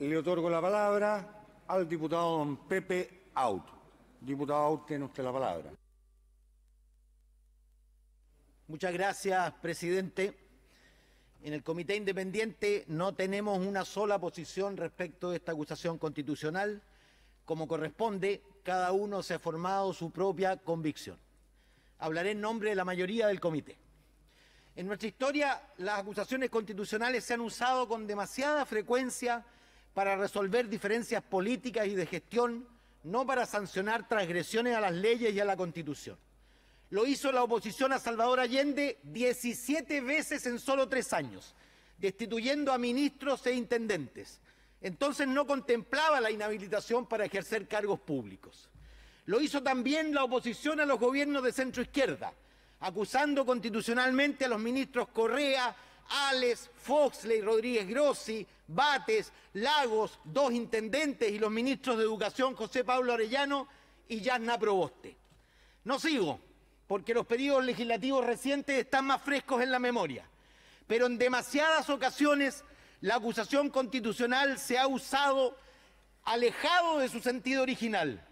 Le otorgo la palabra al diputado don Pepe Out. Diputado Auto, tiene usted la palabra. Muchas gracias, presidente. En el Comité Independiente no tenemos una sola posición respecto de esta acusación constitucional. Como corresponde, cada uno se ha formado su propia convicción. Hablaré en nombre de la mayoría del comité. En nuestra historia, las acusaciones constitucionales se han usado con demasiada frecuencia para resolver diferencias políticas y de gestión, no para sancionar transgresiones a las leyes y a la Constitución. Lo hizo la oposición a Salvador Allende 17 veces en solo tres años, destituyendo a ministros e intendentes. Entonces no contemplaba la inhabilitación para ejercer cargos públicos. Lo hizo también la oposición a los gobiernos de centro izquierda, acusando constitucionalmente a los ministros Correa, Alex, Foxley, Rodríguez Grossi, Bates, Lagos, dos intendentes y los ministros de Educación José Pablo Arellano y Yasna Proboste. No sigo, porque los periodos legislativos recientes están más frescos en la memoria, pero en demasiadas ocasiones la acusación constitucional se ha usado alejado de su sentido original,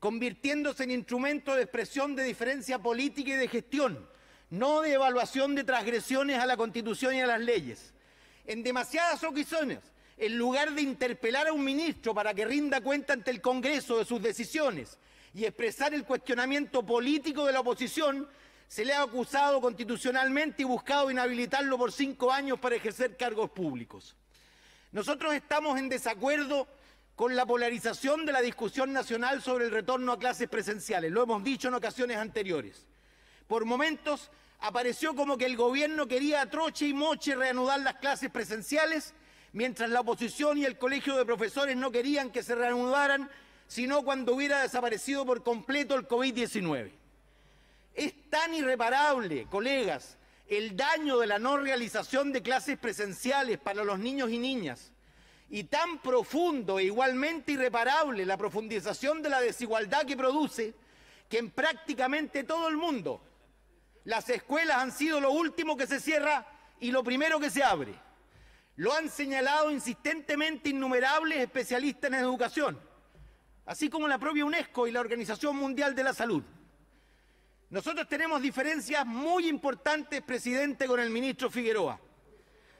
convirtiéndose en instrumento de expresión de diferencia política y de gestión no de evaluación de transgresiones a la Constitución y a las leyes. En demasiadas ocasiones, en lugar de interpelar a un ministro para que rinda cuenta ante el Congreso de sus decisiones y expresar el cuestionamiento político de la oposición, se le ha acusado constitucionalmente y buscado inhabilitarlo por cinco años para ejercer cargos públicos. Nosotros estamos en desacuerdo con la polarización de la discusión nacional sobre el retorno a clases presenciales. Lo hemos dicho en ocasiones anteriores. Por momentos apareció como que el gobierno quería a troche y moche reanudar las clases presenciales, mientras la oposición y el colegio de profesores no querían que se reanudaran, sino cuando hubiera desaparecido por completo el COVID-19. Es tan irreparable, colegas, el daño de la no realización de clases presenciales para los niños y niñas, y tan profundo e igualmente irreparable la profundización de la desigualdad que produce, que en prácticamente todo el mundo, las escuelas han sido lo último que se cierra y lo primero que se abre. Lo han señalado insistentemente innumerables especialistas en educación, así como la propia UNESCO y la Organización Mundial de la Salud. Nosotros tenemos diferencias muy importantes, presidente, con el ministro Figueroa.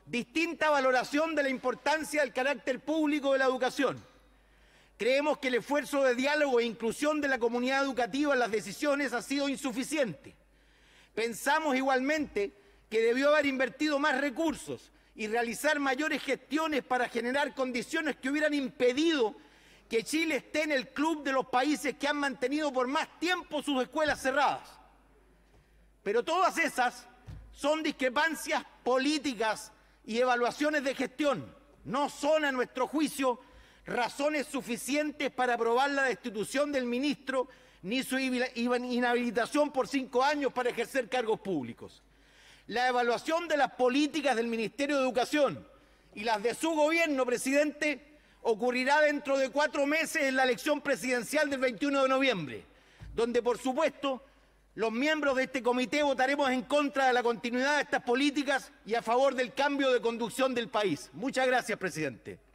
Distinta valoración de la importancia del carácter público de la educación. Creemos que el esfuerzo de diálogo e inclusión de la comunidad educativa en las decisiones ha sido insuficiente. Pensamos igualmente que debió haber invertido más recursos y realizar mayores gestiones para generar condiciones que hubieran impedido que Chile esté en el club de los países que han mantenido por más tiempo sus escuelas cerradas. Pero todas esas son discrepancias políticas y evaluaciones de gestión. No son, a nuestro juicio, razones suficientes para aprobar la destitución del ministro ni su inhabilitación por cinco años para ejercer cargos públicos. La evaluación de las políticas del Ministerio de Educación y las de su gobierno, presidente, ocurrirá dentro de cuatro meses en la elección presidencial del 21 de noviembre, donde, por supuesto, los miembros de este comité votaremos en contra de la continuidad de estas políticas y a favor del cambio de conducción del país. Muchas gracias, presidente.